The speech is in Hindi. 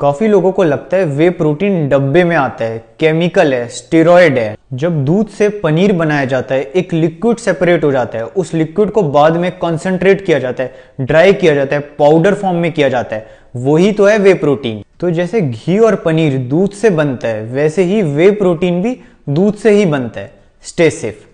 काफ़ी लोगों को लगता है वे प्रोटीन डब्बे में आता है केमिकल है स्टेरॉयड है जब दूध से पनीर बनाया जाता है एक लिक्विड सेपरेट हो जाता है उस लिक्विड को बाद में कॉन्सेंट्रेट किया जाता है ड्राई किया जाता है पाउडर फॉर्म में किया जाता है वही तो है वे प्रोटीन तो जैसे घी और पनीर दूध से बनता है वैसे ही वे प्रोटीन भी दूध से ही बनता है स्टे सेफ